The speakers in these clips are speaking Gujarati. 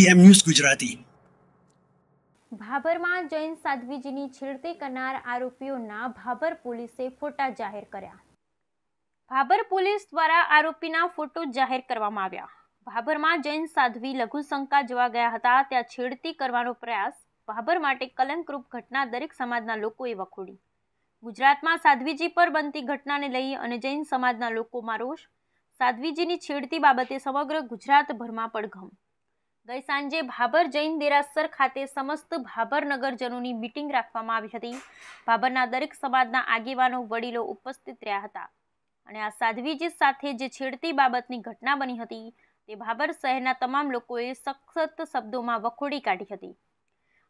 ટીએમ ન્યૂઝ ગુજરાતી ભાભરમાં જૈન સાધ્વીજીની છેડતી કરનાર આરોપીઓના ભાભર પોલીસે ફોટા જાહેર કર્યા ભાભર પોલીસ દ્વારા આરોપીના ફોટો જાહેર કરવામાં આવ્યા ભાભરમાં જૈન સાધ્વી લઘુશંકા જોવા ગયા હતા ત્યાં છેડતી કરવાનો પ્રયાસ ભાભર માટે કલંકરૂપ ઘટના દરેક સમાજના લોકોએ વખોડી ગુજરાતમાં સાધ્વીજી પર બનતી ઘટનાને લઈ અને જૈન સમાજના લોકોમાં રોષ સાધ્વીજીની છેડતી બાબતે સમગ્ર ગુજરાતભરમાં પડઘમ ગઈ સાંજે ભાભર જૈન દેરાસર ખાતે સમસ્ત ભાભર નગરજનોની મિટિંગ રાખવામાં આવી હતી ભાભરના દરેક સમાજના આગેવાનો વડીલો ઉપસ્થિત રહ્યા હતા અને આ સાધ્વીજી સાથે જે છેડતી બાબતની ઘટના બની હતી તે ભાભર શહેરના તમામ લોકોએ સખત શબ્દોમાં વખોડી કાઢી હતી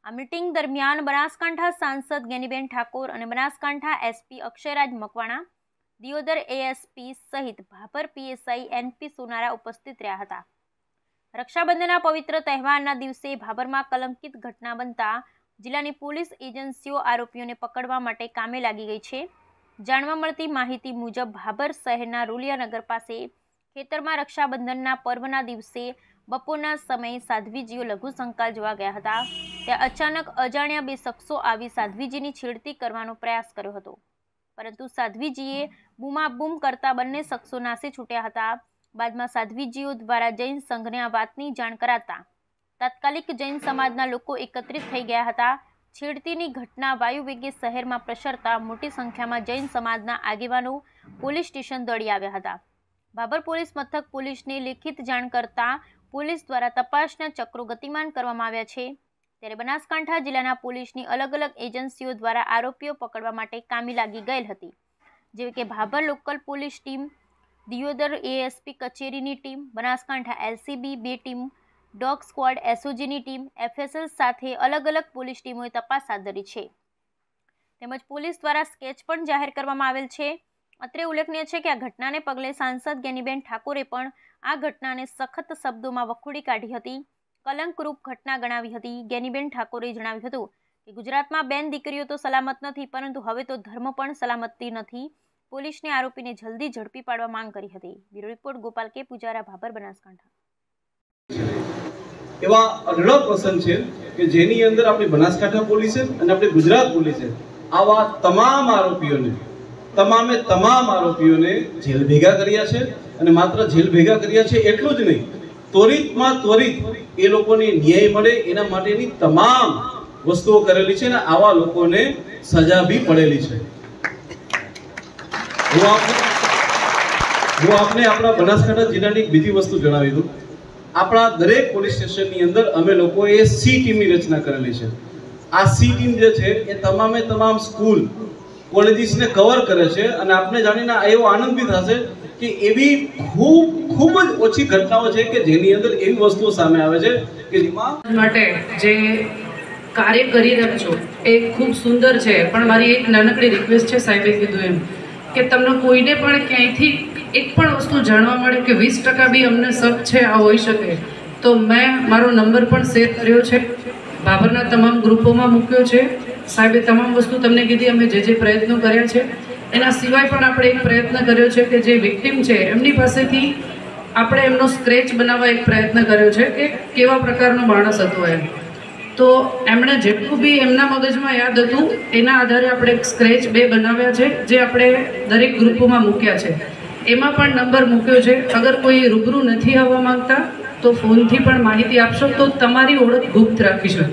આ મીટિંગ દરમિયાન બનાસકાંઠા સાંસદ જ્ઞાનીબેન ઠાકોર અને બનાસકાંઠા એસપી અક્ષયરાજ મકવાણા દિયોદર એએસપી સહિત ભાભર પીએસઆઈ એનપી સોનારા ઉપસ્થિત રહ્યા હતા રક્ષાબંધનના પવિત્ર તહેવારના દિવસે ભાભરમાં કલંકિત ઘટના બનતા જિલ્લાની પોલીસ એજન્સીઓ આરોપીઓને પકડવા માટે કામે લાગી ગઈ છે જાણવા મળતી માહિતી મુજબ ભાભર શહેરના રોલિયાનગર પાસે ખેતરમાં રક્ષાબંધનના પર્વના દિવસે બપોરના સમયે સાધ્વીજીઓ લઘુ શંકા જોવા ગયા હતા ત્યાં અચાનક અજાણ્યા બે શખ્સો આવી સાધ્વીજીની છેડતી કરવાનો પ્રયાસ કર્યો હતો પરંતુ સાધ્વીજીએ બૂમાબૂમ કરતા બંને શખ્સો નાસી છૂટ્યા હતા બાદમાં સાધ્વીજીઓ દ્વારા જૈન સંઘને આ વાતની જાણ કરાતા તાત્કાલિક જૈન સમાજના લોકો એકત્રિત થઈ ગયા હતા છેડતીની ઘટના વાયુવેગે શહેરમાં પ્રસરતા મોટી સંખ્યામાં જૈન સમાજના આગેવાનો પોલીસ સ્ટેશન દોડી આવ્યા હતા બાબર પોલીસ મથક પોલીસને લેખિત જાણ કરતા પોલીસ દ્વારા તપાસના ચક્રો ગતિમાન કરવામાં આવ્યા છે ત્યારે બનાસકાંઠા જિલ્લાના પોલીસની અલગ અલગ એજન્સીઓ દ્વારા આરોપીઓ પકડવા માટે કામી લાગી ગયેલ હતી જેવી કે Bhabhar local police team Deodar ASP કચેરીની ટીમ બનાસકાંઠા એલસીબી બે ટીમ ડોગ સ્ક્વોડ એસઓજીની ટીમ એફએસએલ સાથે અલગ અલગ પોલીસ ટીમોએ તપાસ હાથ ધરી છે તેમજ પોલીસ દ્વારા સ્કેચ પણ જાહેર કરવામાં આવેલ છે અત્રે ઉલ્લેખનીય છે કે આ ઘટનાને પગલે સાંસદ ગેનીબેન ઠાકોરે પણ આ ઘટનાને સખત શબ્દોમાં વખોડી કાઢી હતી કલંકરૂપ ઘટના ગણાવી હતી ગેનીબેન ઠાકોરે જણાવ્યું હતું કે ગુજરાતમાં બેન દીકરીઓ તો સલામત નથી પરંતુ હવે તો ધર્મ પણ સલામતી નથી પોલીસને આરોપીને જલ્દી ઝડપી પાડવા માંગ કરી હતી બ્યુરો રિપોર્ટ ગોપાલ કે પૂજારા ભાભર બનાસકાંઠા એવા અઢળક પ્રસંગ છે કે જેની અંદર આપણી બનાસકાંઠા પોલીસે અને આપણી ગુજરાત પોલીસે આવા તમામ આરોપીઓને તમામે તમામ આરોપીઓને જેલ ભેગા કર્યા છે અને માત્ર જેલ ભેગા કર્યા છે એટલું જ નહીં ત્વરિતમાં ત્વરિત એ લોકોને ન્યાય મળે એના માટેની તમામ વસ્તુઓ કરેલી છે અને આવા લોકોને સજા બી પડેલી છે હું આપને હું આપને આપણા બનાસકાંઠા જિલ્લાની બીજી વસ્તુ જણાવી દઉં આપણા દરેક પોલીસ સ્ટેશનની અંદર અમે લોકોએ સી ટીમની રચના કરેલી છે આ સી ટીમ જે છે એ તમામે તમામ સ્કૂલ કોલેજીસને કવર કરે છે અને આપને જાણીને એવો આનંદ બી થશે કે એવી ખૂબ ખૂબ જ ઓછી ઘટનાઓ છે કે જેની અંદર એવી વસ્તુઓ સામે આવે છે કે જેમાં માટે જે કાર્ય કરી રહ્યા છો એ ખૂબ સુંદર છે પણ મારી એક નાનકડી રિક્વેસ્ટ છે સાહેબે કીધું એમ કે તમને કોઈને પણ ક્યાંયથી એક પણ વસ્તુ જાણવા મળે કે વીસ ટકા બી અમને શક છે આ હોઈ શકે તો મેં મારો નંબર પણ શેર કર્યો છે બાબરના તમામ ગ્રુપોમાં મૂક્યો છે સાહેબે તમામ વસ્તુ તમને કીધી અમે જે જે પ્રયત્નો કર્યા છે એના સિવાય પણ આપણે એક પ્રયત્ન કર્યો છે કે જે વિક્ટીમ છે એમની પાસેથી આપણે એમનો સ્ક્રેચ બનાવવા એક પ્રયત્ન કર્યો છે કે કેવા પ્રકારનો માણસ હતો એમ તો એમણે જેટલું બી એમના મગજમાં યાદ હતું એના આધારે આપણે સ્ક્રેચ બે બનાવ્યા છે જે આપણે દરેક ગ્રુપોમાં મૂક્યા છે એમાં પણ નંબર મૂક્યો છે અગર કોઈ રૂબરૂ નથી આવવા માંગતા તો ફોનથી પણ માહિતી આપશો તો તમારી ઓળખ ગુપ્ત રાખીશું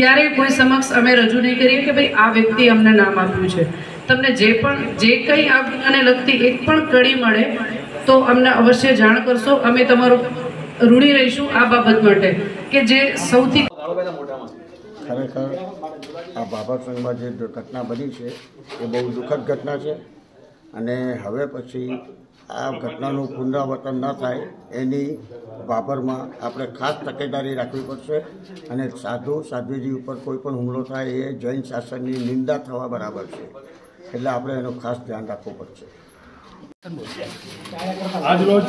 ક્યારેય કોઈ સમક્ષ અમે રજૂ નહીં કરીએ કે ભાઈ આ વ્યક્તિ અમને નામ આપ્યું છે તમને જે પણ જે કંઈ આ વિજ્ઞાને લગતી એક પણ કડી મળે તો અમને અવશ્ય જાણ કરશો અમે તમારું ઋણી રહીશું આ બાબત માટે કે જે સૌથી ખરેખર આ બાબા જે ઘટના બની છે એ બહુ દુઃખદ ઘટના છે અને હવે પછી આ ઘટનાનું પુનરાવર્તન ન થાય એની બાબરમાં આપણે ખાસ તકેદારી રાખવી પડશે અને સાધુ સાધ્વીજી ઉપર કોઈ પણ હુમલો થાય એ જૈન શાસનની નિંદા થવા બરાબર છે એટલે આપણે એનું ખાસ ધ્યાન રાખવું પડશે આજ રોજ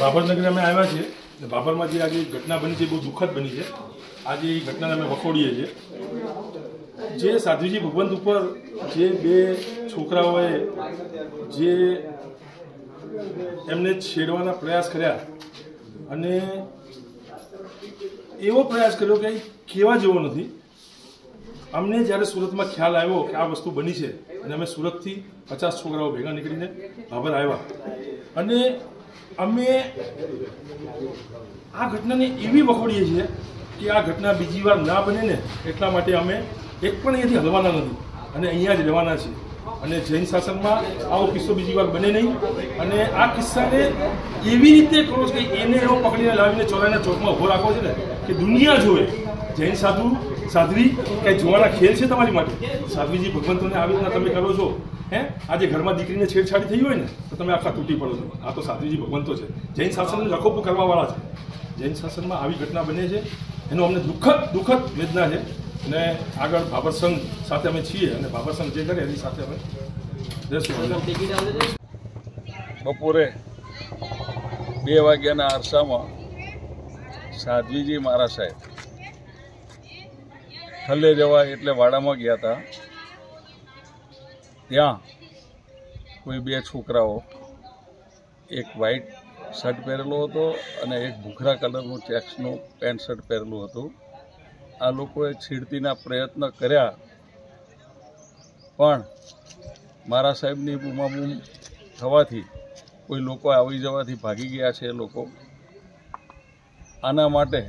બાબરનગર અમે આવ્યા છીએ બાબરમાં જે આજે ઘટના બની છે બહુ દુઃખદ બની છે આજે એ ઘટનાને અમે વખોડીએ છીએ જે સાધ્વીજી ભગવંત ઉપર જે બે છોકરાઓએ જે એમને છેડવાના પ્રયાસ કર્યા અને એવો પ્રયાસ કર્યો કે કેવા જેવો નથી અમને જ્યારે સુરતમાં ખ્યાલ આવ્યો કે આ વસ્તુ બની છે અને અમે સુરતથી પચાસ છોકરાઓ ભેગા નીકળીને ભાભર આવ્યા અને અમે આ ઘટનાને એવી વખોડીએ છીએ કે આ ઘટના બીજી વાર ના બને ને એટલા માટે અમે એક પણ અહીંયાથી હલવાના નથી અને અહીંયા જ રહેવાના છીએ અને જૈન શાસનમાં આવો કિસ્સો બીજી વાર બને નહીં અને આ કિસ્સાને એવી રીતે કરો છો કે એને એવો પકડીને લાવીને ચોરાના ચોકમાં ઉભો રાખો છે ને કે દુનિયા જોવે જૈન સાધુ સાધ્વી કંઈ જોવાના ખેલ છે તમારી માટે સાધ્વીજી ભગવંતોને આવી રીતના તમે કરો છો હે આજે ઘરમાં દીકરીને છેડછાડી થઈ હોય ને તો તમે આખા તૂટી પડો છો આ તો સાધ્વીજી ભગવંતો છે જૈન શાસનને લખોપો કરવાવાળા છે જૈન શાસનમાં આવી ઘટના બને છે એનું અમને દુઃખદ દુઃખદ વેદના છે અને આગળ ભાભર સંઘ સાથે અમે છીએ અને ભાભર સંઘ જે કરે એની સાથે અમે બપોરે બે વાગ્યાના આરસામાં સાધ્વીજી મારા સાહેબ થલ્લે જવા એટલે વાડામાં ગયા હતા ત્યાં કોઈ બે છોકરાઓ એક વ્હાઈટ શર્ટ પહેરેલો હતો અને એક ભૂખરા કલરનું ચેક્સનું પેન્ટ શર્ટ પહેરેલું હતું આ લોકોએ છેડતીના પ્રયત્ન કર્યા પણ મારા સાહેબની બુમાબૂમ થવાથી કોઈ લોકો આવી જવાથી ભાગી ગયા છે એ લોકો આના માટે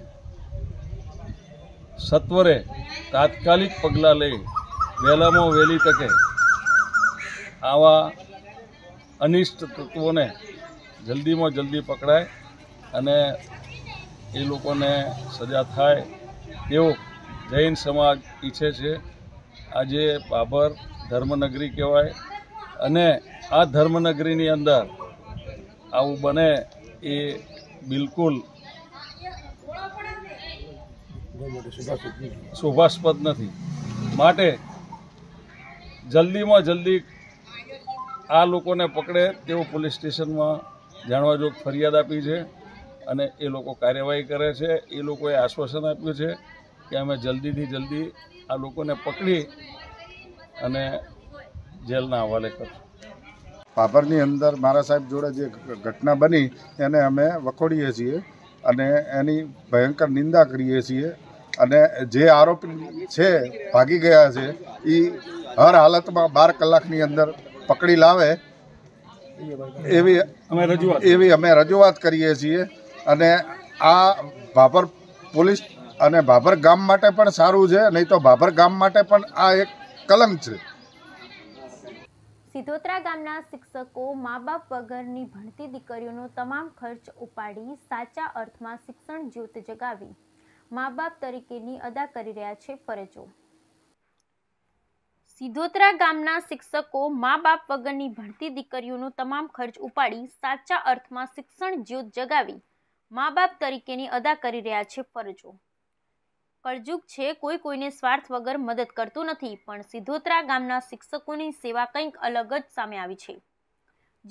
સત્વરે તાત્કાલિક પગલાં લઈ વહેલામાં વહેલી તકે આવા અનિષ્ટ તત્વોને જલ્દીમાં જલ્દી પકડાય અને એ લોકોને સજા થાય તેવો જૈન સમાજ ઈચ્છે છે આજે બાબર ધર્મનગરી કહેવાય અને આ ધર્મનગરીની અંદર આવું બને એ બિલકુલ શોભાસ્પદ નથી માટે જલ્દીમાં જલ્દી આ લોકોને પકડે તેવું પોલીસ સ્ટેશનમાં જાણવા જોગ ફરિયાદ આપી છે અને એ લોકો કાર્યવાહી કરે છે એ લોકોએ આશ્વાસન આપ્યું છે કે અમે જલ્દીથી જલ્દી આ લોકોને પકડી અને જેલના હવાલે કરશું પાપરની અંદર મારા સાહેબ જોડે જે ઘટના બની એને અમે વખોડીએ છીએ અને એની ભયંકર નિંદા કરીએ છીએ અને જે આરોપી છે ભાગી ગયા છે એ હર હાલતમાં બાર કલાકની અંદર પકડી લાવે એવી એવી અમે રજૂઆત કરીએ છીએ અને આ ભાભર પોલીસ અને ભાભર ગામ માટે પણ સારું છે નહીં તો ભાભર ગામ માટે પણ આ એક કલંક છે સિધોતરા ગામના શિક્ષકો મા બાપ વગરની ભણતી દીકરીઓનો તમામ ખર્ચ ઉપાડી સાચા અર્થમાં શિક્ષણ જ્યોત જગાવી મા બાપ તરીકેની અદા કરી રહ્યા છે ફરજો સિધોતરા ગામના શિક્ષકો મા બાપ વગરની ભણતી દીકરીઓનો તમામ ખર્ચ ઉપાડી સાચા અર્થમાં શિક્ષણ જ્યોત જગાવી મા બાપ તરીકેની અદા કરી રહ્યા છે ફરજો કરજુક છે કોઈ કોઈને સ્વાર્થ વગર મદદ કરતું નથી પણ સિધોતરા ગામના શિક્ષકોની સેવા કંઈક અલગ જ સામે આવી છે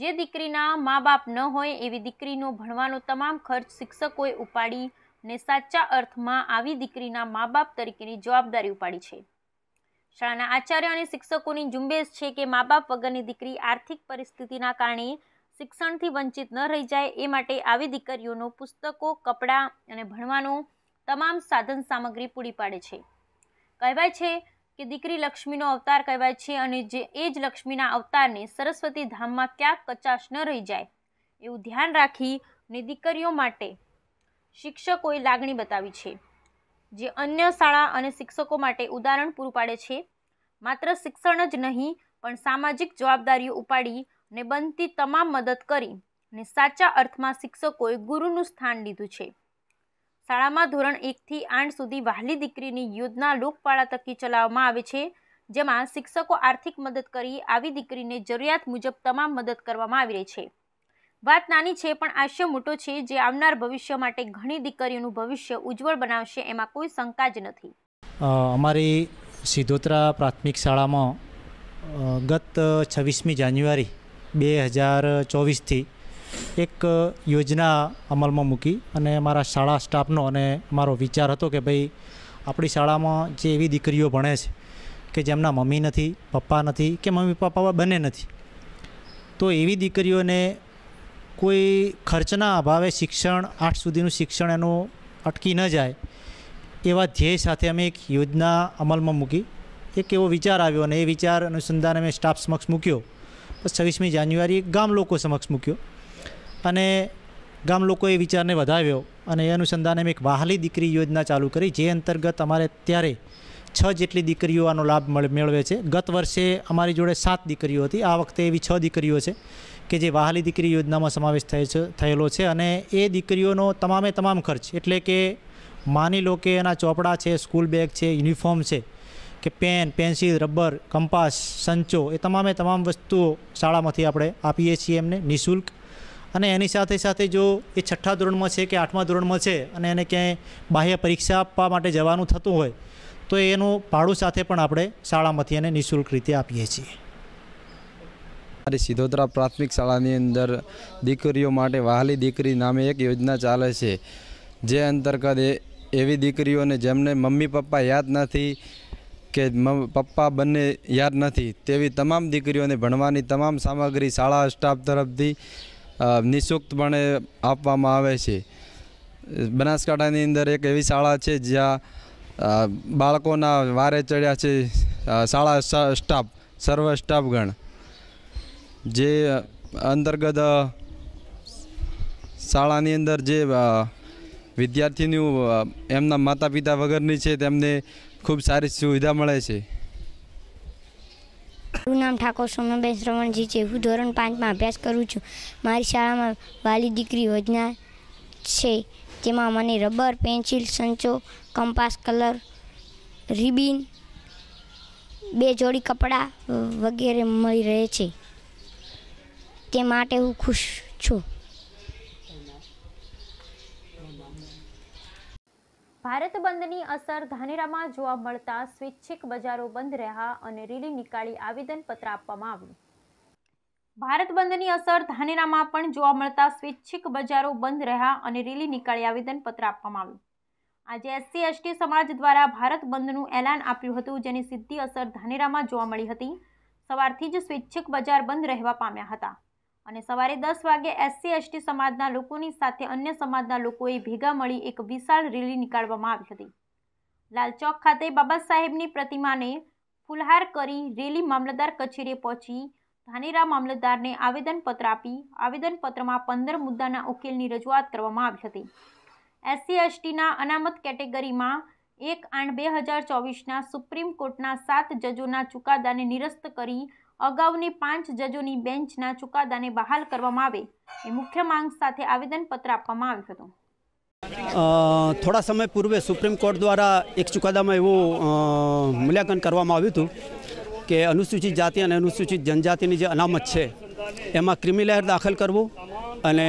જે દીકરીના મા બાપ ન હોય એવી દીકરીનો ભણવાનો તમામ ખર્ચ શિક્ષકોએ ઉપાડી ને સાચા અર્થમાં આવી દીકરીના મા બાપ તરીકેની જવાબદારી ઉપાડી છે શાળાના આચાર્ય અને શિક્ષકોની ઝુંબેશ છે કે મા બાપ વગરની દીકરી આર્થિક પરિસ્થિતિના કારણે શિક્ષણથી વંચિત ન રહી જાય એ માટે આવી દીકરીઓનો પુસ્તકો કપડાં અને ભણવાનું તમામ સાધન સામગ્રી પૂરી પાડે છે કહેવાય છે કે દીકરી લક્ષ્મીનો અવતાર કહેવાય છે અને જે એ જ લક્ષ્મીના અવતારને સરસ્વતી ધામમાં ક્યાંક કચાશ ન રહી જાય એવું ધ્યાન રાખીને દીકરીઓ માટે શિક્ષકોએ લાગણી બતાવી છે જે અન્ય શાળા અને શિક્ષકો માટે ઉદાહરણ પૂરું પાડે છે માત્ર શિક્ષણ જ નહીં પણ સામાજિક જવાબદારીઓ ઉપાડી ને બનતી તમામ મદદ કરી અને સાચા અર્થમાં શિક્ષકોએ ગુરુનું સ્થાન લીધું છે શાળામાં ધોરણ એકથી આઠ સુધી વહાલી દીકરીની યોજના લોકપાળા તકી ચલાવવામાં આવે છે જેમાં શિક્ષકો આર્થિક મદદ કરી આવી દીકરીને જરૂરિયાત મુજબ તમામ મદદ કરવામાં આવી રહી છે વાત નાની છે પણ આશય મોટો છે જે આવનાર ભવિષ્ય માટે ઘણી દીકરીઓનું ભવિષ્ય ઉજ્જવળ બનાવશે એમાં કોઈ શંકા જ નથી અમારી સિધોતરા પ્રાથમિક શાળામાં ગત છવ્વીસમી જાન્યુઆરી બે હજાર ચોવીસથી એક યોજના અમલમાં મૂકી અને મારા શાળા સ્ટાફનો અને મારો વિચાર હતો કે ભાઈ આપણી શાળામાં જે એવી દીકરીઓ ભણે છે કે જેમના મમ્મી નથી પપ્પા નથી કે મમ્મી પપ્પા બંને નથી તો એવી દીકરીઓને કોઈ ખર્ચના અભાવે શિક્ષણ આઠ સુધીનું શિક્ષણ એનું અટકી ન જાય એવા ધ્યેય સાથે અમે એક યોજના અમલમાં મૂકી એક એવો વિચાર આવ્યો અને એ વિચાર અનુસંધાન અમે સ્ટાફ સમક્ષ મૂક્યો છવ્વીસમી જાન્યુઆરી ગામ લોકો સમક્ષ મૂક્યો અને ગામ લોકોએ વિચારને વધાવ્યો અને એ અનુસંધાને અમે એક વહાલી દીકરી યોજના ચાલુ કરી જે અંતર્ગત અમારે ત્યારે છ જેટલી દીકરીઓ આનો લાભ મેળવે છે ગત વર્ષે અમારી જોડે સાત દીકરીઓ હતી આ વખતે એવી છ દીકરીઓ છે કે જે વાહાલી દીકરી યોજનામાં સમાવેશ થાય છે થયેલો છે અને એ દીકરીઓનો તમામે તમામ ખર્ચ એટલે કે માની લો કે એના ચોપડા છે સ્કૂલ બેગ છે યુનિફોર્મ છે કે પેન પેન્સિલ રબર કંપાસ સંચો એ તમામે તમામ વસ્તુઓ શાળામાંથી આપણે આપીએ છીએ એમને નિઃશુલ્ક અને એની સાથે સાથે જો એ છઠ્ઠા ધોરણમાં છે કે આઠમા ધોરણમાં છે અને એને ક્યાંય બાહ્ય પરીક્ષા આપવા માટે જવાનું થતું હોય તો એનું ભાડું સાથે પણ આપણે શાળામાંથી એને નિઃશુલ્ક રીતે આપીએ છીએ મારી સિધોદરા પ્રાથમિક શાળાની અંદર દીકરીઓ માટે વહાલી દીકરી નામે એક યોજના ચાલે છે જે અંતર્ગત એવી દીકરીઓને જેમને મમ્મી પપ્પા યાદ નથી કે પપ્પા બંને યાદ નથી તેવી તમામ દીકરીઓને ભણવાની તમામ સામગ્રી શાળા સ્ટાફ તરફથી નિઃશુલ્કપણે આપવામાં આવે છે બનાસકાંઠાની અંદર એક એવી શાળા છે જ્યાં બાળકોના વારે ચડ્યા છે શાળા સ્ટાફ સર્વ સ્ટાફગણ જે અંતર્ગત શાળાની અંદર જે વિદ્યાર્થીનું એમના માતા પિતા વગરની છે તેમને ખૂબ સારી સુવિધા મળે છે મારું નામ ઠાકોર સોમનબેન શ્રવણજી છે હું ધોરણ પાંચમાં અભ્યાસ કરું છું મારી શાળામાં વાલી દીકરી યોજના છે જેમાં મને રબર પેન્સિલ સંચો કંપાસ કલર રિબિન બે જોડી કપડાં વગેરે મળી રહે છે તે માટે હું ખુશ છું ભારત બંધની અસર ધાનેરામાં જોવા મળતા સ્વૈચ્છિક બજારો બંધ રહ્યા અને રેલી નીકાળી આવેદનપત્ર આપવામાં આવ્યું ભારત બંધની અસર ધાનેરામાં પણ જોવા મળતા સ્વૈચ્છિક બજારો બંધ રહ્યા અને રેલી નીકાળી આવેદનપત્ર આપવામાં આવ્યું આજે એસસી એસટી સમાજ દ્વારા ભારત બંધનું એલાન આપ્યું હતું જેની સીધી અસર ધાનેરામાં જોવા મળી હતી સવારથી જ સ્વૈચ્છિક બજાર બંધ રહેવા પામ્યા હતા અને સવારે દસ વાગે એસસી એસટી સમાજના લોકોની સાથે અન્ય સમાજના લોકોએ ભેગા મળી એક વિશાળ રેલી નીકાળવામાં આવી હતી લાલચોક ખાતે બાબા સાહેબની પ્રતિમાને ફુલહાર કરી રેલી મામલતદાર કચેરીએ પહોંચી ધાનેરા મામલતદારને આવેદનપત્ર આપી આવેદનપત્રમાં પંદર મુદ્દાના ઉકેલની રજૂઆત કરવામાં આવી હતી એસસી એસટીના અનામત કેટેગરીમાં એક આઠ બે હજાર ચોવીસના સુપ્રીમ કોર્ટના સાત જજોના ચુકાદાને નિરસ્ત કરી અગાઉની પાંચ જજોની બેન્ચના ચુકાદાને બહાલ કરવામાં આવે એ મુખ્ય માંગ સાથે આવેદનપત્ર આપવામાં આવ્યું હતું થોડા સમય પૂર્વે સુપ્રીમ કોર્ટ દ્વારા એક ચુકાદામાં એવું મૂલ્યાંકન કરવામાં આવ્યું હતું કે અનુસૂચિત જાતિ અને અનુસૂચિત જનજાતિની જે અનામત છે એમાં ક્રિમિ લહેર દાખલ કરવું અને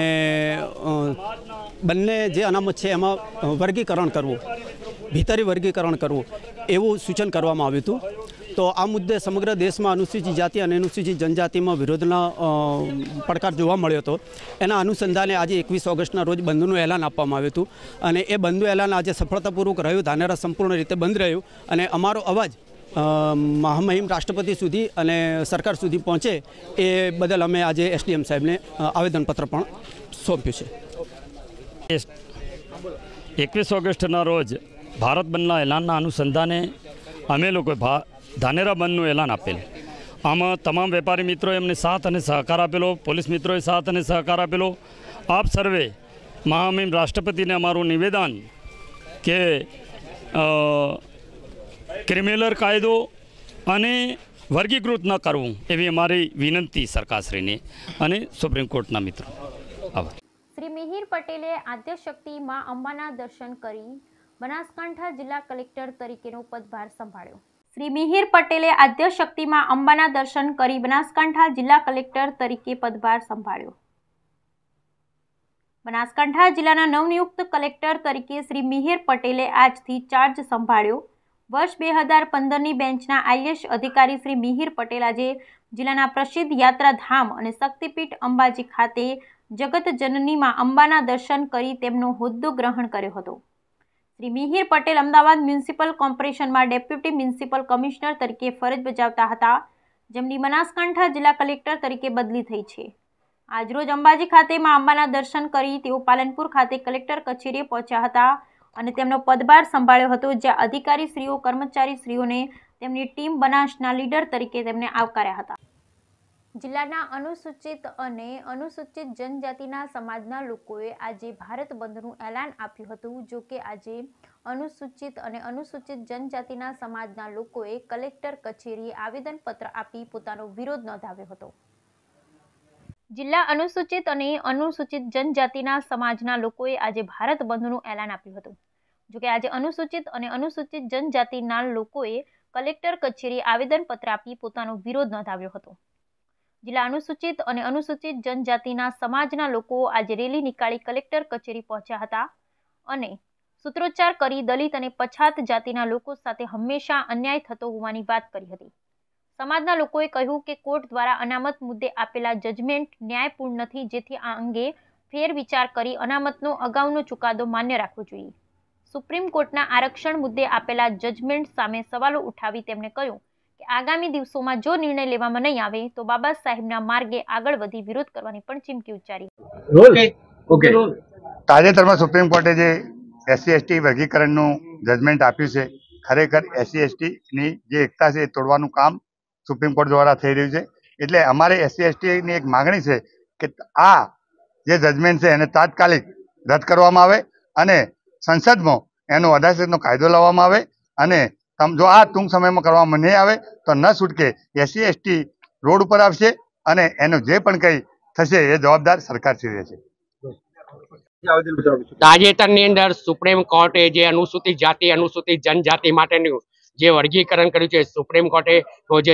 બંને જે અનામત છે એમાં વર્ગીકરણ કરવું ભીતરી વર્ગીકરણ કરવું એવું સૂચન કરવામાં આવ્યું હતું તો આ મુદ્દે સમગ્ર દેશમાં અનુસૂચિત જાતિ અને અનુસૂચિત જનજાતિમાં વિરોધના પડકાર જોવા મળ્યો હતો એના અનુસંધાને આજે એકવીસ ઓગસ્ટના રોજ બંધનું એલાન આપવામાં આવ્યું હતું અને એ બંધનું એલાન આજે સફળતાપૂર્વક રહ્યું ધાનેરા સંપૂર્ણ રીતે બંધ રહ્યું અને અમારો અવાજ મહામહિમ રાષ્ટ્રપતિ સુધી અને સરકાર સુધી પહોંચે એ બદલ અમે આજે એસડીએમ સાહેબને આવેદનપત્ર પણ સોંપ્યું છે એકવીસ ઓગસ્ટના રોજ ભારત બંધના એલાનના અનુસંધાને અમે લોકોએ ધાનેરા બંધનું એલાન આપેલું આમાં તમામ વેપારી મિત્રોએ એમને સાથ અને સહકાર આપેલો પોલીસ મિત્રોએ સાથ અને સહકાર આપેલો આપ સર્વે મહામહિમ રાષ્ટ્રપતિને અમારું નિવેદન કે ક્રિમિનલ કાયદો અને વર્ગીકૃત ન કરવું એવી અમારી વિનંતી સરકારશ્રીને અને સુપ્રીમ કોર્ટના મિત્રો આભાર શ્રી મિહિર પટેલે આદ્યશક્તિ મા અંબાના દર્શન કરી બનાસકાંઠા જિલ્લા કલેક્ટર તરીકેનો પદભાર સંભાળ્યો શ્રી મિહિર પટેલે આદ્યશક્તિ મા અંબાના દર્શન કરી બનાસકાંઠા જિલ્લા કલેક્ટર તરીકે પદભાર સંભાળ્યો બનાસકાંઠા જિલ્લાના નવનિયુક્ત કલેક્ટર તરીકે શ્રી મિહિર પટેલે આજથી ચાર્જ સંભાળ્યો વર્ષ બે હજાર પંદરની બેન્ચના આઈએસ અધિકારી શ્રી મિહિર પટેલ આજે જિલ્લાના પ્રસિદ્ધ યાત્રાધામ અને શક્તિપીઠ અંબાજી ખાતે જગત જનનીમાં અંબાના દર્શન કરી તેમનો હોદ્દો ગ્રહણ કર્યો હતો શ્રી મિહિર પટેલ અમદાવાદ મ્યુનિસિપલ કોર્પોરેશનમાં ડેપ્યુટી મ્યુનિસિપલ કમિશનર તરીકે ફરજ બજાવતા હતા જેમની બનાસકાંઠા જિલ્લા કલેક્ટર તરીકે બદલી થઈ છે આજરોજ અંબાજી ખાતેમાં અંબાના દર્શન કરી તેઓ પાલનપુર ખાતે કલેક્ટર કચેરીએ પહોંચ્યા હતા અને તેમનો પદભાર સંભાળ્યો હતો જ્યાં અધિકારીશ્રીઓ કર્મચારીશ્રીઓને તેમની ટીમ બનાસના લીડર તરીકે તેમને આવકાર્યા હતા જિલ્લાના અનુસૂચિત અને અનુસૂચિત જનજાતિના સમાજના લોકોએ આજે ભારત બંધનું એલાન આપ્યું હતું જો કે આજે અનુસૂચિત અને અનુસૂચિત જનજાતિના સમાજના લોકોએ કલેક્ટર કચેરીએ આવેદનપત્ર આપી પોતાનો વિરોધ નોંધાવ્યો હતો જિલ્લા અનુસૂચિત અને અનુસૂચિત જનજાતિના સમાજના લોકોએ આજે ભારત બંધનું એલાન આપ્યું હતું જોકે આજે અનુસૂચિત અને અનુસૂચિત જનજાતિના લોકોએ કલેક્ટર કચેરી આવેદનપત્ર આપી પોતાનો વિરોધ નોંધાવ્યો હતો જિલ્લા અનુસૂચિત અને અનુસૂચિત જનજાતિના સમાજના લોકો આજે રેલી નીકાળી કલેક્ટર કચેરી પહોંચ્યા હતા અને સૂત્રોચ્ચાર કરી દલિત અને પછાત જાતિના લોકો સાથે હંમેશા અન્યાય થતો હોવાની વાત કરી હતી સમાજના લોકોએ કહ્યું કે કોર્ટ દ્વારા અનામત મુદ્દે આપેલા જજમેન્ટ ન્યાયપૂર્ણ નથી જેથી આ અંગે ફેરવિચાર કરી અનામતનો અગાઉનો ચુકાદો માન્ય રાખવો જોઈએ સુપ્રીમ કોર્ટના આરક્ષણ મુદ્દે આપેલા જજમેન્ટ સામે સવાલો ઉઠાવી તેમણે કહ્યું કે આગામી દિવસોમાં જો નિર્ણય લેવામાં નહીં આવે તો બાબા સાહેબના માર્ગે આગળ વધી વિરોધ કરવાની પણ ચીમકી ઉચ્ચારી તાજેતરમાં સુપ્રીમ કોર્ટે જે એસસી એસટી વર્ગીકરણનું જજમેન્ટ આપ્યું છે ખરેખર એસસી એસટીની જે એકતા છે એ તોડવાનું કામ સુપ્રીમ કોર્ટ દ્વારા થઈ રહ્યું છે એટલે અમારે એસસી એસટીની એક માગણી છે કે આ જે જજમેન્ટ છે એને તાત્કાલિક રદ કરવામાં આવે અને સંસદમાં એનો અઢારસનો કાયદો લાવવામાં આવે અને સમજો આ ટૂંક સમયમાં કરવામાં નહીં આવે તો ન છૂટકે એસસી એસટી રોડ ઉપર આવશે અને એનું જે પણ કંઈ થશે એ જવાબદાર સરકાર સરકારશ્રી રહેશે તાજેતરની અંદર સુપ્રીમ કોર્ટે જે અનુસૂચિત જાતિ અનુસૂચિત જનજાતિ માટેનું જે વર્ગીકરણ કર્યું છે સુપ્રીમ કોર્ટે તો જે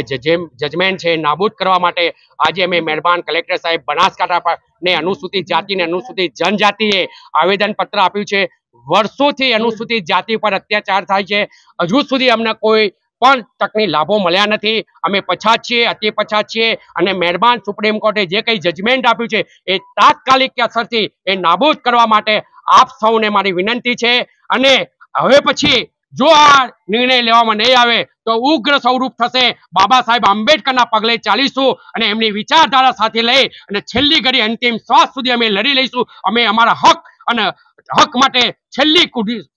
જજમેન્ટ છે નાબૂદ કરવા માટે આજે અમે મહેરબાન કલેક્ટર સાહેબ બનાસકાંઠા ને અનુસૂચિત જાતિ ને અનુસૂચિત જનજાતિએ આવેદનપત્ર આપ્યું છે વર્ષોથી અનુસૂચિત જાતિ પર અત્યાચાર થાય છે હજુ સુધી અમને કોઈ પણ તકની લાભો મળ્યા નથી અમે પછાત છીએ અતિ પછાત છીએ અને મહેરબાન સુપ્રીમ કોર્ટે જે કંઈ જજમેન્ટ આપ્યું છે એ તાત્કાલિક અસરથી એ નાબૂદ કરવા માટે આપ સૌને મારી વિનંતી છે અને હવે પછી જો આ નિર્ણય લેવામાં નહીં આવે તો ઉગ્ર સ્વરૂપ થશે બાબા સાહેબ આંબેડકરના પગલે ચાલીશું અને એમની વિચારધારા સાથે લઈ અને છેલ્લી ઘડી અંતિમ શ્વાસ સુધી અમે લડી લઈશું અમે અમારા હક અને હક માટે છેલ્લી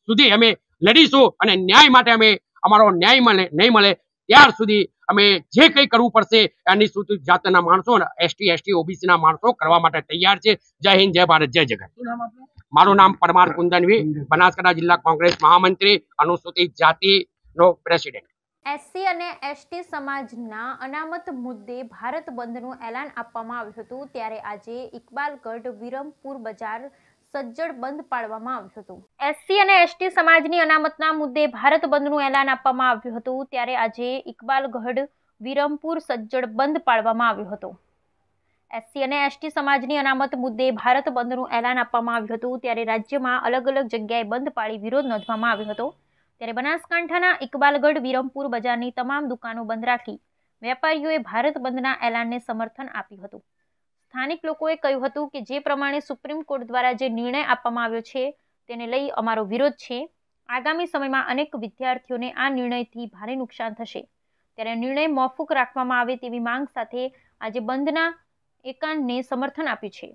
સુધી અમે લડીશું અને ન્યાય માટે અમે અમારો ન્યાય મળે નહીં મળે ત્યાર સુધી અમે જે કંઈ કરવું પડશે અનુસૂચિત જાતના માણસો અને એસટી એસટી ઓબીસીના માણસો કરવા માટે તૈયાર છે જય હિન્દ જય ભારત જય જગત મારું નામ પરમાર કુંદનવી બનાસકાંઠા જિલ્લા કોંગ્રેસ મહામંત્રી અનુસૂચિત જાતિ નો પ્રેસિડેન્ટ એસસી અને એસટી સમાજના અનામત મુદ્દે ભારત બંધનું એલાન આપવામાં આવ્યું હતું ત્યારે આજે ઇકબાલગઢ વિરમપુર બજાર સજ્જડ બંધ પાડવામાં આવ્યું હતું એસસી અને એસટી સમાજની અનામતના મુદ્દે ભારત બંધનું એલાન આપવામાં આવ્યું હતું ત્યારે આજે ઇકબાલગઢ વિરમપુર સજ્જડ બંધ પાડવામાં આવ્યો હતો એસસી અને એસટી સમાજની અનામત મુદ્દે ભારત બંધનું એલાન આપવામાં આવ્યું હતું ત્યારે રાજ્યમાં અલગ અલગ જગ્યાએ બંધ પાળી વિરોધ નોંધવામાં આવ્યો હતો ત્યારે બનાસકાંઠાના ઇકબાલગઢ વિરમપુર બજારની તમામ દુકાનો બંધ રાખી વેપારીઓએ ભારત બંધના એલાનને સમર્થન આપ્યું હતું સ્થાનિક લોકોએ કહ્યું હતું કે જે પ્રમાણે સુપ્રીમ કોર્ટ દ્વારા જે નિર્ણય આપવામાં આવ્યો છે તેને લઈ અમારો વિરોધ છે આગામી સમયમાં અનેક વિદ્યાર્થીઓને આ નિર્ણયથી ભારે નુકસાન થશે ત્યારે નિર્ણય મોકૂફ રાખવામાં આવે તેવી માંગ સાથે આજે બંધના એકાંતને સમર્થન આપ્યું છે